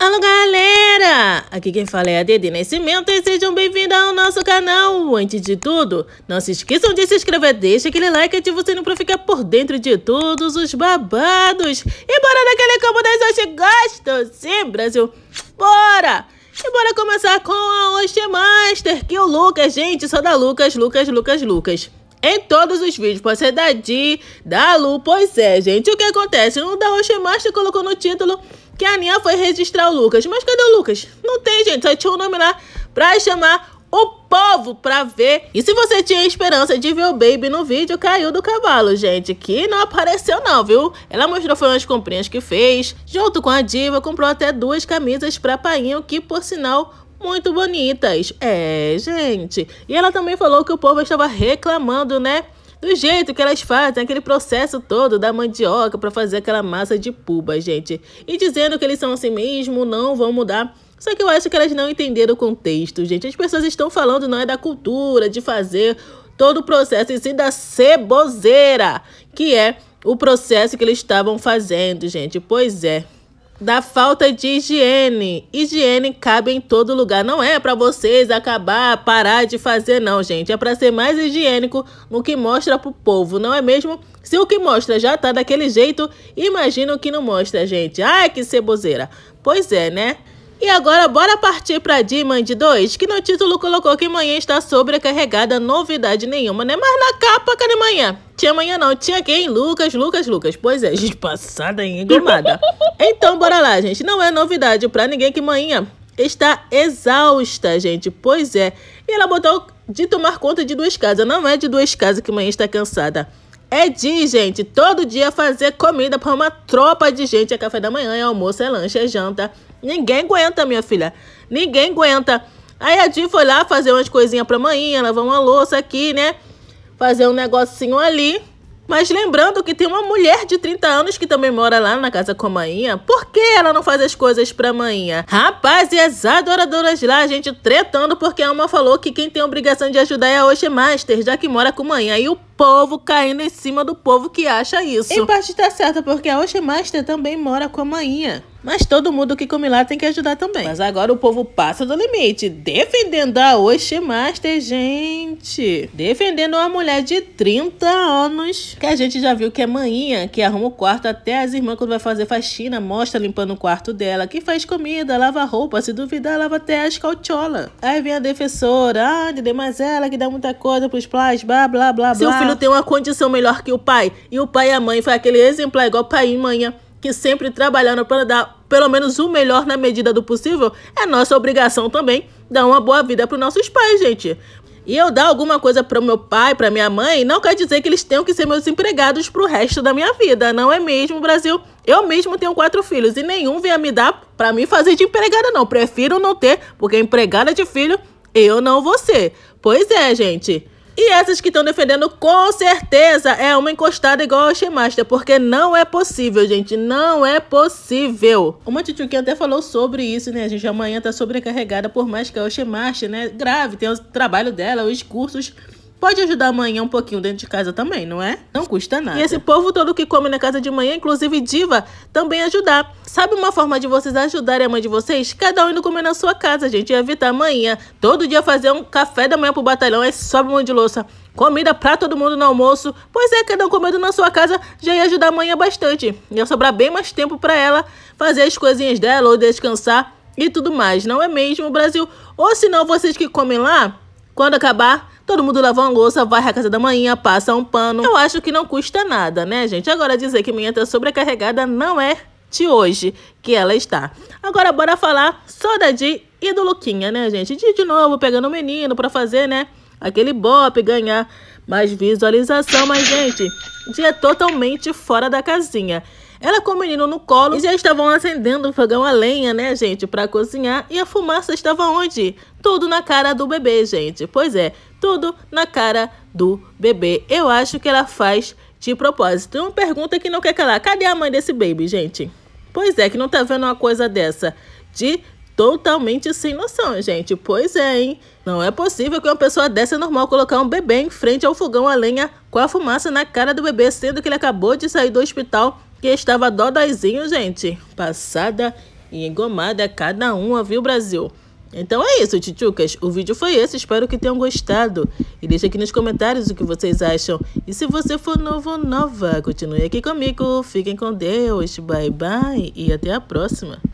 Alô galera! Aqui quem fala é a Dede Nascimento e sejam bem-vindos ao nosso canal! Antes de tudo, não se esqueçam de se inscrever, deixa aquele like e ativa o sininho pra ficar por dentro de todos os babados! E bora naquele campo das hoje gostos! Sim, Brasil! Bora! E bora começar com a master que o Lucas, gente, só da Lucas, Lucas, Lucas, Lucas em todos os vídeos. Pode ser da Di, da Lu, pois é, gente. O que acontece? O da master colocou no título que a Aninha foi registrar o Lucas. Mas cadê o Lucas? Não tem, gente. Só tinha o um nome lá pra chamar o povo pra ver. E se você tinha esperança de ver o Baby no vídeo, caiu do cavalo, gente. Que não apareceu não, viu? Ela mostrou foi umas comprinhas que fez. Junto com a diva, comprou até duas camisas pra Painho, que por sinal muito bonitas. É, gente. E ela também falou que o povo estava reclamando, né? do jeito que elas fazem aquele processo todo da mandioca para fazer aquela massa de puba, gente. E dizendo que eles são assim mesmo, não vão mudar. Só que eu acho que elas não entenderam o contexto, gente. As pessoas estão falando, não é da cultura, de fazer todo o processo em si da ceboseira, que é o processo que eles estavam fazendo, gente. Pois é da falta de higiene. Higiene cabe em todo lugar. Não é para vocês acabar, parar de fazer, não, gente. É para ser mais higiênico no que mostra pro povo, não é mesmo? Se o que mostra já tá daquele jeito, imagina o que não mostra, gente. Ai, que ceboseira. Pois é, né? E agora bora partir para Diamond 2, que no título colocou que manhã está sobrecarregada, novidade nenhuma, né? Mas na capa, cadê manhã? Tinha manhã não, tinha quem? Lucas, Lucas, Lucas. Pois é, gente, passada em engomada. Então bora lá, gente. Não é novidade para ninguém que manhã está exausta, gente. Pois é. E ela botou de tomar conta de duas casas. Não é de duas casas que manhã está cansada. É de, gente, todo dia fazer comida para uma tropa de gente. É café da manhã, é almoço, é lanche, é janta. Ninguém aguenta, minha filha. Ninguém aguenta. Aí a Di foi lá fazer umas coisinhas pra manhã, lavar uma louça aqui, né? Fazer um negocinho ali. Mas lembrando que tem uma mulher de 30 anos que também mora lá na casa com a manhinha. Por que ela não faz as coisas pra manhinha? Rapaz, e as adoradoras lá, a gente tretando porque a uma falou que quem tem obrigação de ajudar é a Oxe Master, já que mora com manhinha. E o povo caindo em cima do povo que acha isso. Em parte tá certa, porque a Oshimaster também mora com a mainha. Mas todo mundo que come lá tem que ajudar também. Mas agora o povo passa do limite, defendendo a Oshimaster, gente. Defendendo uma mulher de 30 anos, que a gente já viu que é manhinha, que arruma o quarto até as irmãs quando vai fazer faxina, mostra limpando o quarto dela, que faz comida, lava roupa, se duvidar, lava até as calçolas. Aí vem a defensora, ah, Dede, ela que dá muita coisa pros plas, blá, blá, blá, blá quando tem uma condição melhor que o pai. E o pai e a mãe foi aquele exemplar igual pai e mãe, que sempre trabalharam para dar pelo menos o melhor na medida do possível. É nossa obrigação também dar uma boa vida para os nossos pais, gente. E eu dar alguma coisa para o meu pai, para minha mãe, não quer dizer que eles tenham que ser meus empregados para o resto da minha vida. Não é mesmo, Brasil? Eu mesmo tenho quatro filhos e nenhum vem a me dar para mim fazer de empregada, não. Prefiro não ter, porque empregada de filho eu não vou ser. Pois é, gente. E essas que estão defendendo, com certeza, é uma encostada igual a Shemaster, porque não é possível, gente, não é possível. Uma que até falou sobre isso, né, gente, amanhã tá sobrecarregada, por mais que a Shemaster, né, grave, tem o trabalho dela, os cursos pode ajudar amanhã um pouquinho dentro de casa também, não é? Não custa nada. E esse povo todo que come na casa de manhã, inclusive diva, também ajudar. Sabe uma forma de vocês ajudarem a mãe de vocês? Cada um indo comer na sua casa, gente, e evitar amanhã. Todo dia fazer um café da manhã pro batalhão, aí é sobe um monte de louça. Comida pra todo mundo no almoço. Pois é, cada um comendo na sua casa já ia ajudar a mãe bastante. Ia sobrar bem mais tempo para ela fazer as coisinhas dela ou descansar e tudo mais, não é mesmo, Brasil? Ou se não, vocês que comem lá, quando acabar, todo mundo lava uma louça, vai à casa da manhã, passa um pano. Eu acho que não custa nada, né, gente? Agora, dizer que minha tá sobrecarregada não é de hoje que ela está. Agora, bora falar só da Di e do Luquinha, né, gente? Di de novo pegando o menino pra fazer, né, aquele bop, ganhar mais visualização, mas, gente, dia totalmente fora da casinha. Ela com o menino no colo e já estavam acendendo o fogão a lenha, né, gente, para cozinhar. E a fumaça estava onde? Tudo na cara do bebê, gente. Pois é, tudo na cara do bebê. Eu acho que ela faz de propósito. Uma pergunta que não quer calar. Cadê a mãe desse baby, gente? Pois é, que não tá vendo uma coisa dessa de totalmente sem noção, gente. Pois é, hein? Não é possível que uma pessoa dessa é normal colocar um bebê em frente ao fogão a lenha com a fumaça na cara do bebê, sendo que ele acabou de sair do hospital que estava dodóizinho, gente. Passada e engomada cada uma, viu, Brasil? Então é isso, tchutchucas. O vídeo foi esse, espero que tenham gostado. E deixe aqui nos comentários o que vocês acham. E se você for novo ou nova, continue aqui comigo. Fiquem com Deus. Bye, bye e até a próxima.